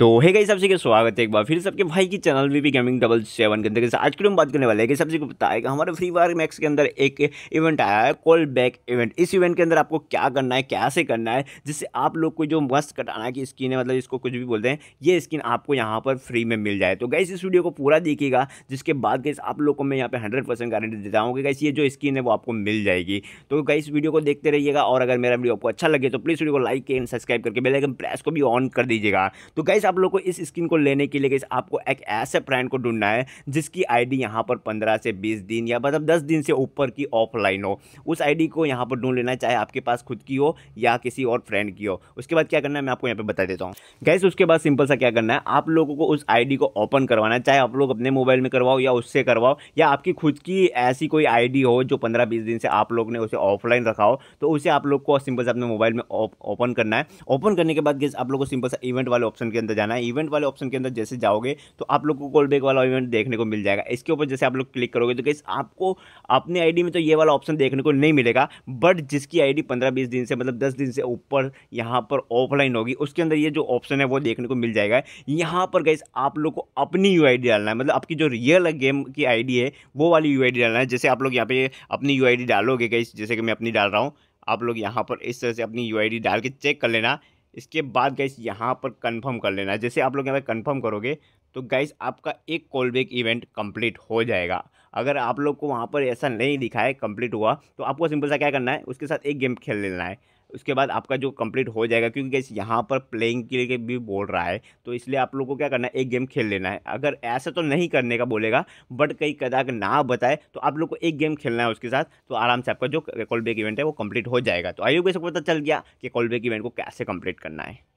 तो हे गई सबसे के स्वागत है एक बार फिर सबके भाई की चैनल में भी गेमिंग डबल सेवन के अंदर आज के लिए हम बात करने वाले हैं कि सबसे को बताएगा हमारे फ्री फायर मैक्स के अंदर एक इवेंट आया है कॉल बैक इवेंट इस इवेंट के अंदर आपको क्या करना है कैसे करना है जिससे आप लोग को जो मस्त कटाना की स्किन है मतलब इसको कुछ भी बोलते हैं ये स्किन आपको यहाँ पर फ्री में मिल जाए तो गैस इस वीडियो को पूरा देखिएगा जिसके बाद गैस आप लोग को मैं यहाँ पर हंड्रेड परसेंट गारंटी देता हूँ कि गैस ये जो स्किन है वो आपको मिल जाएगी तो गैस वीडियो को देखते रहिएगा और अगर मेरा वीडियो आपको अच्छा लगे तो प्लीज़ वीडियो को लाइक एंड सब्सक्राइब करके बेलाइकन प्रेस को भी ऑन कर दीजिएगा तो गैस आप लोग को इस स्किन को लेने के लिए आपको एक ऐसे ब्रांड को ढूंढना है जिसकी आईडी यहाँ पर पंद्रह से बीस दिन या मतलब दस दिन से ऊपर की ऑफलाइन हो उस आईडी को यहाँ पर ढूंढ लेना चाहे आपके पास खुद की हो या किसी और फ्रेंड की हो उसके बाद क्या करना है मैं आपको यहाँ पर बता देता हूँ गैस उसके बाद सिंपल सा क्या करना है आप लोगों को उस आईडी को ओपन करवाना है चाहे आप लोग अपने मोबाइल में करवाओ या उससे करवाओ या आपकी खुद की ऐसी कोई आईडी हो जो पंद्रह बीस दिन से आप लोग ने उसे ऑफलाइन रखा हो तो उसे आप लोग को सिंपल से अपने मोबाइल में ओपन करना है ओपन करने के बाद गैस आप लोग को सिंपल सा इवेंट वाले ऑप्शन के अंदर जाना है इवेंट वाले ऑप्शन के अंदर जैसे जाओगे तो आप लोग को कॉल बैक वाला इवेंट देखने को मिल जाएगा इसके ऊपर जैसे आप लोग क्लिक करोगे तो कैसे आपको अपने आईडी में तो ये वाला ऑप्शन देखने को नहीं मिलेगा बट जिसकी आईडी डी बीस दिन से मतलब दस दिन से ऊपर यहाँ पर ऑफलाइन होगी उसके अंदर ये जो ऑप्शन है वो देखने को मिल जाएगा यहाँ पर गैस आप लोग को अपनी यू डालना है मतलब आपकी जो रियल गेम की आई है वो वाली यू डालना है जैसे आप लोग यहाँ पे अपनी यू डालोगे गैस जैसे कि मैं अपनी डाल रहा हूँ आप लोग यहाँ पर इस तरह से अपनी यू डाल के चेक कर लेना इसके बाद गाइस यहाँ पर कंफर्म कर लेना है जैसे आप लोग यहाँ पर कंफर्म करोगे तो गाइस आपका एक बैक इवेंट कंप्लीट हो जाएगा अगर आप लोग को वहाँ पर ऐसा नहीं दिखा है कंप्लीट हुआ तो आपको सिंपल सा क्या करना है उसके साथ एक गेम खेल लेना है उसके बाद आपका जो कंप्लीट हो जाएगा क्योंकि कैसे यहाँ पर प्लेइंग के लिए भी बोल रहा है तो इसलिए आप लोग को क्या करना है एक गेम खेल लेना है अगर ऐसा तो नहीं करने का बोलेगा बट कहीं कदा ना बताए तो आप लोग को एक गेम खेलना है उसके साथ तो आराम से आपका जो कॉल बैक इवेंट है वो कंप्लीट हो जाएगा तो आइए गैस को पता चल गया कि कॉल बैक इवेंट को कैसे कंप्लीट करना है